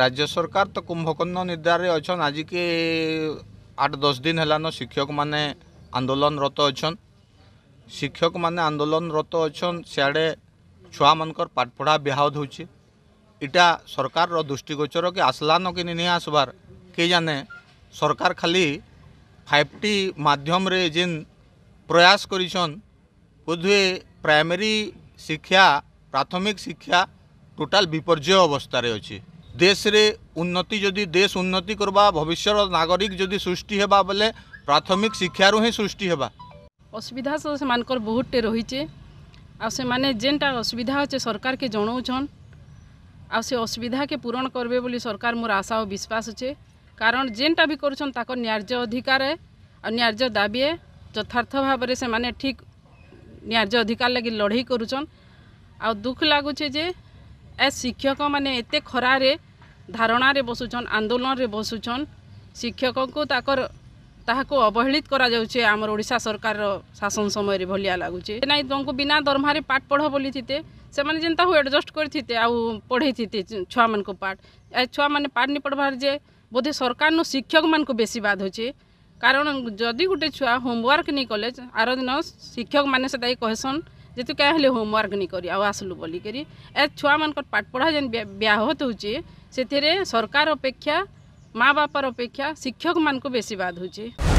রাজ্য সরকার তো কুম্ভকর্ণ নিদ্রারে অছন আজকে আট দশ দিন হেলান শিক্ষক মানে আন্দোলনরত অছন শিক্ষক মানে আন্দোলনরত অছন সিয়াড়ে ছুয়া মানকর পাঠপড়া ব্যাহত হচ্ছে এটা সরকার দৃষ্টিগোচর কি আসলান কি নিয়ে আসবার কে জানে সরকার খালি ফাইভ টি মাধ্যমে যে প্রয়াস করেছেন বোধহয় প্রাইমেরি শিক্ষা প্রাথমিক শিক্ষা টোটাল বিপর্যয় অবস্থায় অছে দেশে উন্নতি যদি দেশ উন্নতি করবা ভবিষ্যর নাগরিক যদি সৃষ্টি হবা বেলে প্রাথমিক শিক্ষার হি সৃষ্টি হবা অসুবিধা তো সে বহুতটে রয়েছে আসে যেটা অসুবিধা আছে সরকারকে জনাওছন আসে অসুবিধাকে পূরণ করবে বলে সরকার মোর আশা ও বিশ্বাস আছে কারণ যেটা বি করছেন তাকর ন্যায্য অধিকারে আর ন্যায্য দাবিয়ে যথার্থ ভাবে সে ঠিক ন্যায্য অধিকার লাগি লড়াই করুছন আর দুঃখ লাগুছে যে ଏ ଶିକ୍ଷକମାନେ ଏତେ ଖରାରେ ଧାରଣାରେ ବସୁଛନ୍ ଆନ୍ଦୋଳନରେ ବସୁଛନ୍ ଶିକ୍ଷକଙ୍କୁ ତାଙ୍କର ତାହାକୁ ଅବହେଳିତ କରାଯାଉଛି ଆମର ଓଡ଼ିଶା ସରକାରର ଶାସନ ସମୟରେ ଭଳିଆ ଲାଗୁଛି ନାଇଁ ତାଙ୍କୁ ବିନା ଦରମାରେ ପାଠ ପଢ଼ ବୋଲିଥିତେ ସେମାନେ ଯେନ୍ତା ହଉ ଆଡ଼ଜଷ୍ଟ କରିଥିତେ ଆଉ ପଢ଼େଇଥିତେ ଛୁଆମାନଙ୍କୁ ପାଠ ଏ ଛୁଆମାନେ ପାଠ ନି ପଢ଼ବାର୍ ଯେ ବୋଧେ ସରକାରନୁ ଶିକ୍ଷକମାନଙ୍କୁ ବେଶୀ ବାଦ ହଉଛି କାରଣ ଯଦି ଗୋଟେ ଛୁଆ ହୋମୱାର୍କ ନି କଲେ ଆର ଦିନ ଶିକ୍ଷକମାନେ ସେଟାକି କହେସନ୍ जेतु क्या हेल्ली होमवर्क नहीं कर आसलू बोलिक छुआ मान पाठ पढ़ा जेन ब्याहत हो सरकार अपेक्षा माँ बापार अपेक्षा शिक्षक मानक बेसी बाधुचे